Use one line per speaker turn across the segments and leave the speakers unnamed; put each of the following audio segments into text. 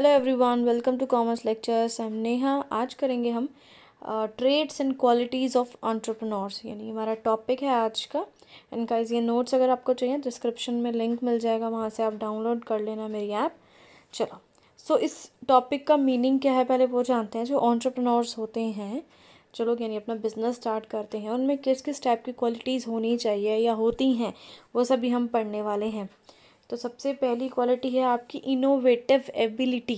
hello everyone welcome to commerce lectures हम नेहा आज करेंगे हम trades and qualities of entrepreneurs यानी हमारा टॉपिक है आज का एंड गाइस ये नोट्स अगर आपको चाहिए डिस्क्रिप्शन में लिंक मिल जाएगा वहाँ से आप डाउनलोड कर लेना मेरी ऐप चलो सो so, इस टॉपिक का मीनिंग क्या है पहले वो जानते हैं जो ऑन्टरप्रनोर्स होते हैं जो लोग यानी अपना बिजनेस स्टार्ट करते हैं उनमें किस किस टाइप की क्वालिटीज़ होनी चाहिए या होती हैं वो सभी हम पढ़ने वाले हैं तो सबसे पहली क्वालिटी है आपकी इनोवेटिव एबिलिटी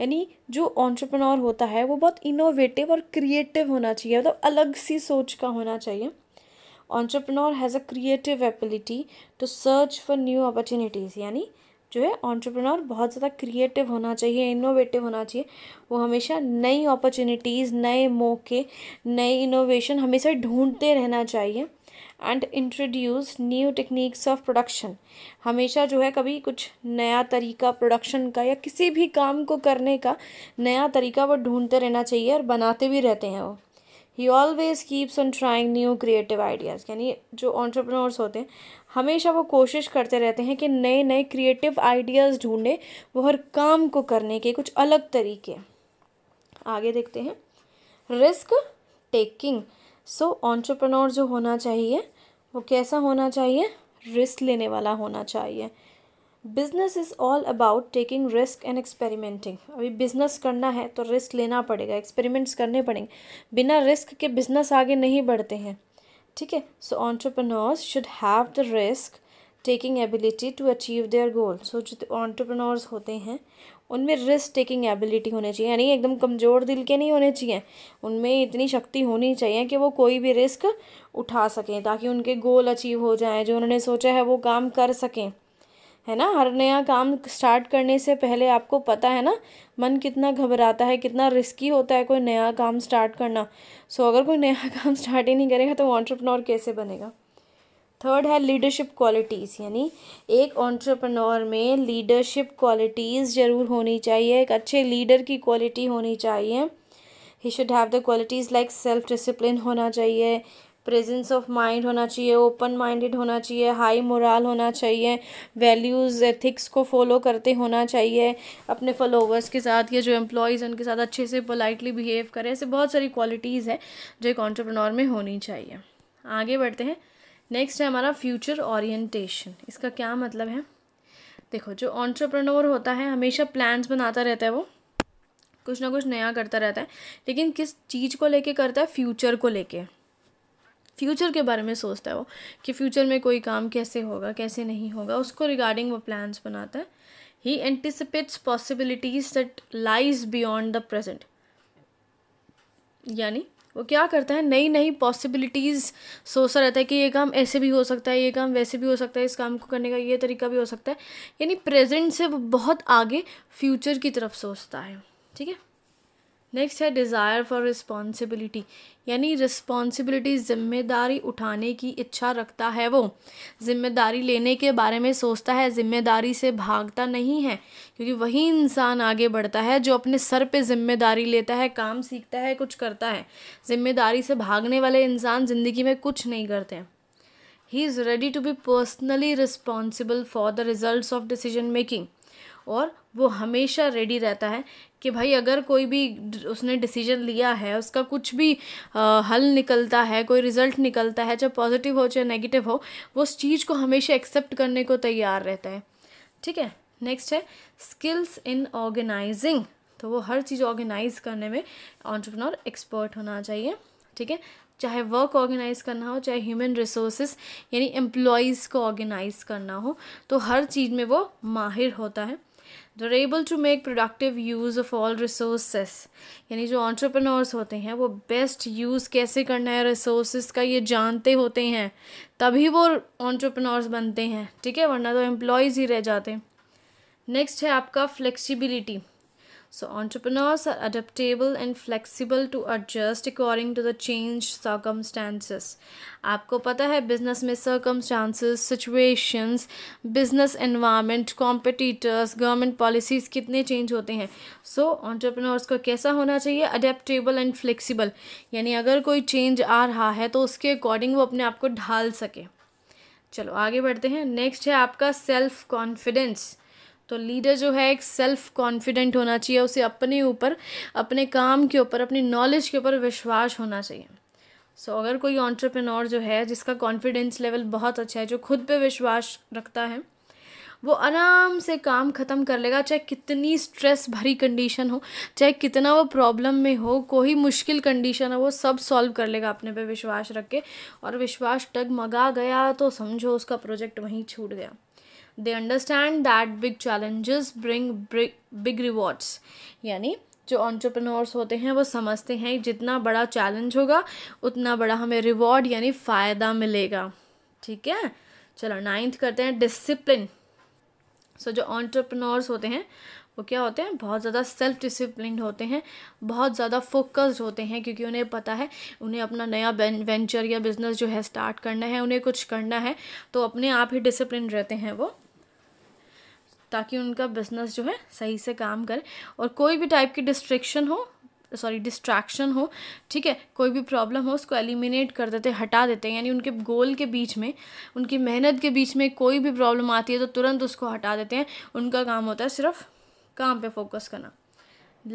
यानी जो ऑन्टरप्रनोर होता है वो बहुत इनोवेटिव और क्रिएटिव होना चाहिए मतलब तो अलग सी सोच का होना चाहिए entrepreneur has a creative ability to search for new opportunities यानी जो है ऑन्टरप्रनोर बहुत ज़्यादा क्रिएटिव होना चाहिए इनोवेटिव होना चाहिए वो हमेशा नई अपॉर्चुनिटीज़ नए मौके नए इनोवेशन हमेशा ढूंढते रहना चाहिए and introduce new techniques of production हमेशा जो है कभी कुछ नया तरीका प्रोडक्शन का या किसी भी काम को करने का नया तरीका वो ढूंढते रहना चाहिए और बनाते भी रहते हैं वो he always keeps on trying new creative ideas यानी जो ऑन्टरप्रनोर्स होते हैं हमेशा वो कोशिश करते रहते हैं कि नए नए क्रिएटिव आइडियाज़ ढूंढें वो हर काम को करने के कुछ अलग तरीके आगे देखते हैं risk taking so so, entrepreneur जो होना चाहिए वो कैसा होना चाहिए रिस्क लेने वाला होना चाहिए business is all about taking risk and experimenting अभी बिजनेस करना है तो रिस्क लेना पड़ेगा एक्सपेरिमेंट्स करने पड़ेंगे बिना रिस्क के बिजनेस आगे नहीं बढ़ते हैं ठीक है so entrepreneurs should have the risk taking ability to achieve their goal so जो ऑन्टरप्रनोर्स होते हैं उनमें रिस्क टेकिंग एबिलिटी होनी चाहिए यानी एकदम कमज़ोर दिल के नहीं होने चाहिए उनमें इतनी शक्ति होनी चाहिए कि वो कोई भी रिस्क उठा सकें ताकि उनके गोल अचीव हो जाएं जो उन्होंने सोचा है वो काम कर सकें है ना हर नया काम स्टार्ट करने से पहले आपको पता है ना मन कितना घबराता है कितना रिस्की होता है कोई नया काम स्टार्ट करना सो so, अगर कोई नया काम स्टार्ट ही नहीं करेगा तो वो ऑन्टरप्रनोर कैसे बनेगा थर्ड है लीडरशिप क्वालिटीज़ यानी एक ऑन्टरप्रनोर में लीडरशिप क्वालिटीज़ ज़रूर होनी चाहिए एक अच्छे लीडर की क्वालिटी होनी चाहिए he should have the qualities like self discipline होना चाहिए प्रेजेंस ऑफ माइंड होना चाहिए ओपन माइंडेड होना चाहिए हाई मोराल होना चाहिए वैल्यूज़ एथिक्स को फॉलो करते होना चाहिए अपने फॉलोवर्स के साथ या जो एम्प्लॉयज़ उनके साथ अच्छे से पोलाइटली बिहेव करें ऐसे बहुत सारी क्वालिटीज़ हैं जो एक ऑन्टरप्रनोर में होनी चाहिए आगे बढ़ते हैं नेक्स्ट है हमारा फ्यूचर ओरिएंटेशन इसका क्या मतलब है देखो जो ऑन्ट्रप्रनोर होता है हमेशा प्लान्स बनाता रहता है वो कुछ ना कुछ नया करता रहता है लेकिन किस चीज़ को लेके करता है फ्यूचर को लेके फ्यूचर के बारे में सोचता है वो कि फ्यूचर में कोई काम कैसे होगा कैसे नहीं होगा उसको रिगार्डिंग वो प्लान्स बनाता है he anticipates possibilities that lies beyond the present यानी वो क्या करता है नई नई पॉसिबिलिटीज़ सोचता रहता है कि ये काम ऐसे भी हो सकता है ये काम वैसे भी हो सकता है इस काम को करने का ये तरीका भी हो सकता है यानी प्रेजेंट से वो बहुत आगे फ्यूचर की तरफ सोचता है ठीक है नेक्स्ट है डिज़ायर फॉर रिस्पॉन्सिबिलिटी यानी रिस्पॉन्सिबिलिटी ज़िम्मेदारी उठाने की इच्छा रखता है वो ज़िम्मेदारी लेने के बारे में सोचता है ज़िम्मेदारी से भागता नहीं है क्योंकि वही इंसान आगे बढ़ता है जो अपने सर पे ज़िम्मेदारी लेता है काम सीखता है कुछ करता है ज़िम्मेदारी से भागने वाले इंसान ज़िंदगी में कुछ नहीं करते हैं he is ready to be personally responsible for the result of decision making और वो हमेशा रेडी रहता है कि भाई अगर कोई भी उसने डिसीजन लिया है उसका कुछ भी आ, हल निकलता है कोई रिज़ल्ट निकलता है चाहे पॉजिटिव हो चाहे नेगेटिव हो वो उस चीज़ को हमेशा एक्सेप्ट करने को तैयार रहता है ठीक है नेक्स्ट है स्किल्स इन ऑर्गेनाइजिंग तो वो हर चीज़ ऑर्गेनाइज करने में ऑन्टरप्रनोर एक्सपर्ट होना चाहिए ठीक है चाहे वर्क ऑर्गेनाइज करना हो चाहे ह्यूमन रिसोर्सेस यानी एम्प्लॉयज़ को ऑर्गेनाइज करना हो तो हर चीज़ में वो माहिर होता है they able to make productive use of all resources यानी जो ऑन्टरप्रनोर्स होते हैं वो बेस्ट यूज़ कैसे करना है रिसोर्स का ये जानते होते हैं तभी वो ऑन्टरप्रनोर्स बनते हैं ठीक है वरना तो एम्प्लॉयज़ ही रह जाते हैं नेक्स्ट है आपका flexibility so so are adaptable and flexible to to according to the change changed circumstances आपको पता है बिजनेस में circumstances situations business environment competitors government policies कितने चेंज होते हैं सो so, ऑन्टरप्रनोर्स को कैसा होना चाहिए अडेप्टेबल एंड फ्लेक्सिबल यानी अगर कोई चेंज आ रहा है तो उसके अकॉर्डिंग वो अपने आप को ढाल सके चलो आगे बढ़ते हैं नेक्स्ट है आपका सेल्फ कॉन्फिडेंस तो लीडर जो है एक सेल्फ कॉन्फिडेंट होना चाहिए उसे अपने ऊपर अपने काम के ऊपर अपनी नॉलेज के ऊपर विश्वास होना चाहिए सो so, अगर कोई ऑन्टरप्रेनोर जो है जिसका कॉन्फिडेंस लेवल बहुत अच्छा है जो खुद पे विश्वास रखता है वो आराम से काम ख़त्म कर लेगा चाहे कितनी स्ट्रेस भरी कंडीशन हो चाहे कितना वो प्रॉब्लम में हो कोई मुश्किल कंडीशन हो वो सब सॉल्व कर लेगा अपने पे विश्वास रख के और विश्वास मगा गया तो समझो उसका प्रोजेक्ट वहीं छूट गया they understand that big challenges bring big rewards यानी जो ऑन्टरप्रनोर्स होते हैं वो समझते हैं जितना बड़ा चैलेंज होगा उतना बड़ा हमें रिवॉर्ड यानी फ़ायदा मिलेगा ठीक है चलो नाइन्थ करते हैं डिसिप्लिन सो so, जो ऑन्टरप्रनोर्स होते हैं वो क्या होते हैं बहुत ज़्यादा सेल्फ डिसिप्लिन होते हैं बहुत ज़्यादा फोकस्ड होते हैं क्योंकि उन्हें पता है उन्हें अपना नया वेंचर या बिज़नेस जो है स्टार्ट करना है उन्हें कुछ करना है तो अपने आप ही डिसिप्लिन रहते हैं वो ताकि उनका बिजनेस जो है सही से काम करे और कोई भी टाइप की डिस्ट्रिक्शन हो सॉरी डिस्ट्रैक्शन हो ठीक है कोई भी प्रॉब्लम हो उसको एलिमिनेट कर देते हटा देते हैं यानी उनके गोल के बीच में उनकी मेहनत के बीच में कोई भी प्रॉब्लम आती है तो तुरंत उसको हटा देते हैं उनका काम होता है सिर्फ काम पे फोकस करना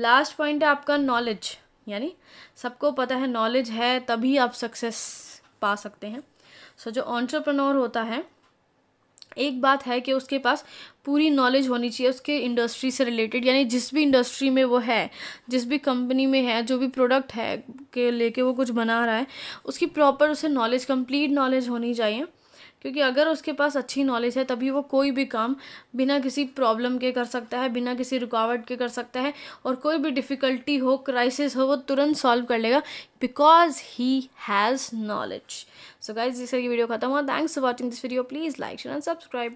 लास्ट पॉइंट है आपका नॉलेज यानी सबको पता है नॉलेज है तभी आप सक्सेस पा सकते हैं सो so, जो ऑन्टरप्रनोर होता है एक बात है कि उसके पास पूरी नॉलेज होनी चाहिए उसके इंडस्ट्री से रिलेटेड यानी जिस भी इंडस्ट्री में वो है जिस भी कंपनी में है जो भी प्रोडक्ट है के लेके वो कुछ बना रहा है उसकी प्रॉपर उसे नॉलेज कंप्लीट नॉलेज होनी चाहिए क्योंकि अगर उसके पास अच्छी नॉलेज है तभी वो कोई भी काम बिना किसी प्रॉब्लम के कर सकता है बिना किसी रुकावट के कर सकता है और कोई भी डिफ़िकल्टी हो क्राइसिस हो वो तुरंत सॉल्व कर लेगा because he has knowledge so guys जिससे वीडियो खत्म हुआ thanks for watching this video please like share and subscribe